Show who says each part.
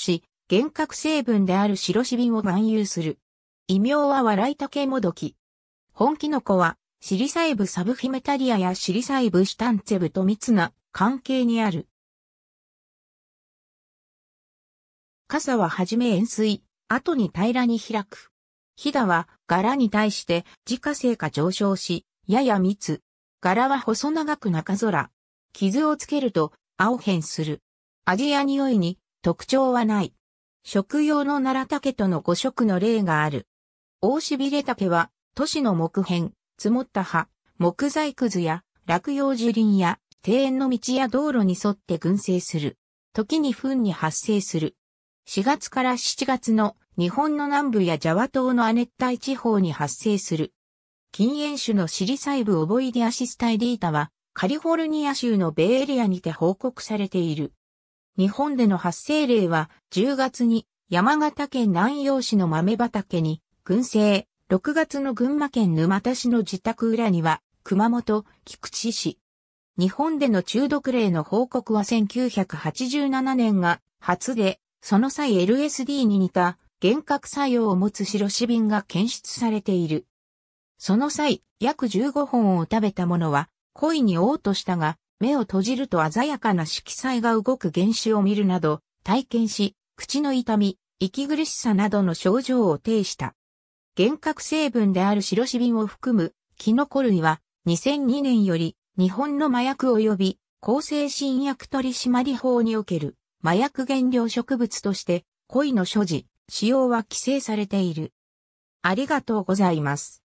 Speaker 1: し、幻覚成分である白シビンを含有する。異名は笑いたけもどき。本キノコは、シリサイブサブヒメタリアやシリサイブシタンツ
Speaker 2: ェブと密な関係にある。
Speaker 1: 傘ははじめ円錐、後に平らに開く。ひだは柄に対して自家製か上昇し、やや密。柄は細長く中空。傷をつけると青変する。味や匂いに特徴はない。食用の奈良竹との五色の例がある。大しびれ竹は、都市の木片、積もった葉、木材くずや、落葉樹林や、庭園の道や道路に沿って群生する。時に糞に発生する。4月から7月の日本の南部やジャワ島の亜熱帯地方に発生する。禁煙種のシリサイブオボイディアシスタイディータは、カリフォルニア州のベイエリアにて報告されている。日本での発生例は、10月に山形県南陽市の豆畑に、群生、6月の群馬県沼田市の自宅裏には、熊本、菊池市。日本での中毒例の報告は1987年が初で、その際 LSD に似た幻覚作用を持つ白シビンが検出されている。その際、約15本を食べた者は、恋に嘔吐したが、目を閉じると鮮やかな色彩が動く原種を見るなど、体験し、口の痛み、息苦しさなどの症状を呈した。幻覚成分である白シビンを含むキノコ類は2002年より日本の麻薬及び抗精神薬取締法における麻薬原料植物として恋の所持、使用は規制されている。ありがとうござい
Speaker 2: ます。